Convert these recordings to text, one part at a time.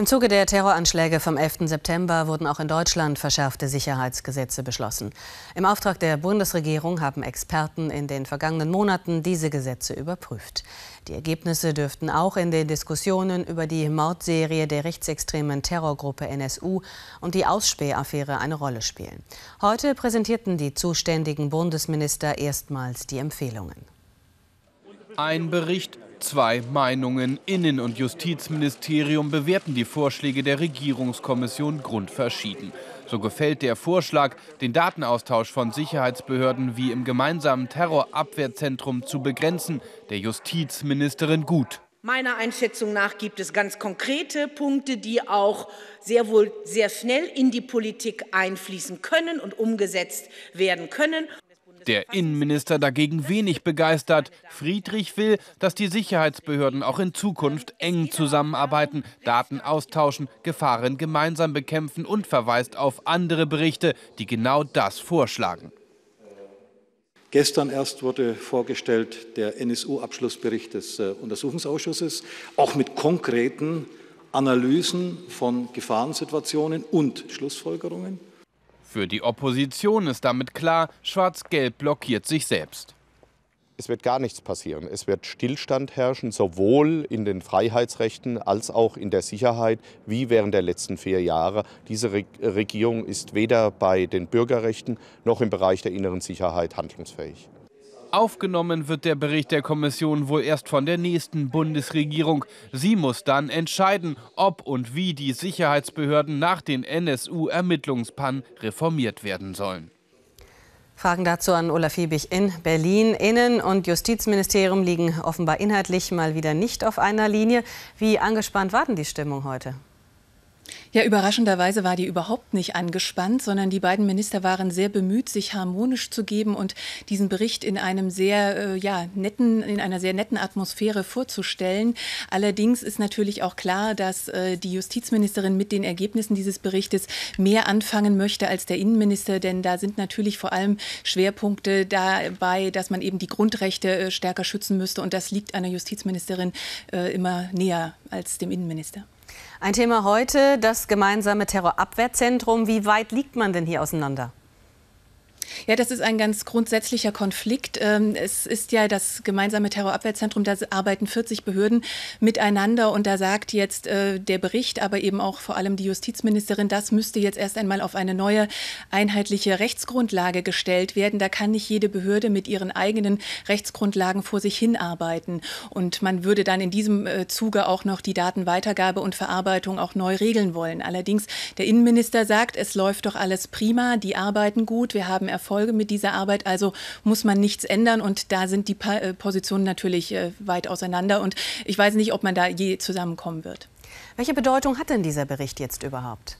Im Zuge der Terroranschläge vom 11. September wurden auch in Deutschland verschärfte Sicherheitsgesetze beschlossen. Im Auftrag der Bundesregierung haben Experten in den vergangenen Monaten diese Gesetze überprüft. Die Ergebnisse dürften auch in den Diskussionen über die Mordserie der rechtsextremen Terrorgruppe NSU und die Ausspähaffäre eine Rolle spielen. Heute präsentierten die zuständigen Bundesminister erstmals die Empfehlungen. Ein Bericht Zwei Meinungen. Innen- und Justizministerium bewerten die Vorschläge der Regierungskommission grundverschieden. So gefällt der Vorschlag, den Datenaustausch von Sicherheitsbehörden wie im gemeinsamen Terrorabwehrzentrum zu begrenzen, der Justizministerin gut. Meiner Einschätzung nach gibt es ganz konkrete Punkte, die auch sehr wohl sehr schnell in die Politik einfließen können und umgesetzt werden können. Der Innenminister dagegen wenig begeistert. Friedrich will, dass die Sicherheitsbehörden auch in Zukunft eng zusammenarbeiten, Daten austauschen, Gefahren gemeinsam bekämpfen und verweist auf andere Berichte, die genau das vorschlagen. Gestern erst wurde vorgestellt der NSU-Abschlussbericht des äh, Untersuchungsausschusses, auch mit konkreten Analysen von Gefahrensituationen und Schlussfolgerungen. Für die Opposition ist damit klar, Schwarz-Gelb blockiert sich selbst. Es wird gar nichts passieren. Es wird Stillstand herrschen, sowohl in den Freiheitsrechten als auch in der Sicherheit, wie während der letzten vier Jahre. Diese Regierung ist weder bei den Bürgerrechten noch im Bereich der inneren Sicherheit handlungsfähig. Aufgenommen wird der Bericht der Kommission wohl erst von der nächsten Bundesregierung. Sie muss dann entscheiden, ob und wie die Sicherheitsbehörden nach den NSU-Ermittlungspannen reformiert werden sollen. Fragen dazu an Olaf Hebig in Berlin. Innen- und Justizministerium liegen offenbar inhaltlich mal wieder nicht auf einer Linie. Wie angespannt war denn die Stimmung heute? Ja, überraschenderweise war die überhaupt nicht angespannt, sondern die beiden Minister waren sehr bemüht, sich harmonisch zu geben und diesen Bericht in einem sehr äh, ja, netten, in einer sehr netten Atmosphäre vorzustellen. Allerdings ist natürlich auch klar, dass äh, die Justizministerin mit den Ergebnissen dieses Berichtes mehr anfangen möchte als der Innenminister, denn da sind natürlich vor allem Schwerpunkte dabei, dass man eben die Grundrechte äh, stärker schützen müsste und das liegt einer Justizministerin äh, immer näher als dem Innenminister. Ein Thema heute, das gemeinsame Terrorabwehrzentrum. Wie weit liegt man denn hier auseinander? Ja, das ist ein ganz grundsätzlicher Konflikt. Ähm, es ist ja das gemeinsame Terrorabwehrzentrum, da arbeiten 40 Behörden miteinander und da sagt jetzt äh, der Bericht, aber eben auch vor allem die Justizministerin, das müsste jetzt erst einmal auf eine neue einheitliche Rechtsgrundlage gestellt werden. Da kann nicht jede Behörde mit ihren eigenen Rechtsgrundlagen vor sich hinarbeiten. Und man würde dann in diesem äh, Zuge auch noch die Datenweitergabe und Verarbeitung auch neu regeln wollen. Allerdings, der Innenminister sagt, es läuft doch alles prima, die arbeiten gut, wir haben Erfolg Erfolge mit dieser Arbeit, also muss man nichts ändern und da sind die äh, Positionen natürlich äh, weit auseinander und ich weiß nicht, ob man da je zusammenkommen wird. Welche Bedeutung hat denn dieser Bericht jetzt überhaupt?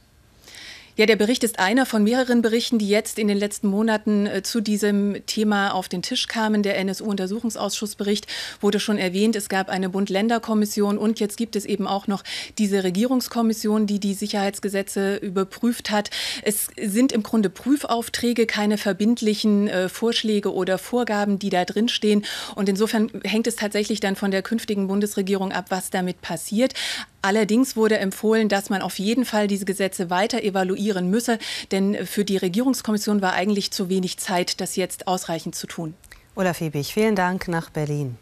Ja, der Bericht ist einer von mehreren Berichten, die jetzt in den letzten Monaten äh, zu diesem Thema auf den Tisch kamen. Der NSU-Untersuchungsausschussbericht wurde schon erwähnt. Es gab eine Bund-Länder-Kommission und jetzt gibt es eben auch noch diese Regierungskommission, die die Sicherheitsgesetze überprüft hat. Es sind im Grunde Prüfaufträge, keine verbindlichen äh, Vorschläge oder Vorgaben, die da drinstehen. Und insofern hängt es tatsächlich dann von der künftigen Bundesregierung ab, was damit passiert. Allerdings wurde empfohlen, dass man auf jeden Fall diese Gesetze weiter evaluieren müsse, denn für die Regierungskommission war eigentlich zu wenig Zeit, das jetzt ausreichend zu tun. Olaf Hebig, vielen Dank nach Berlin.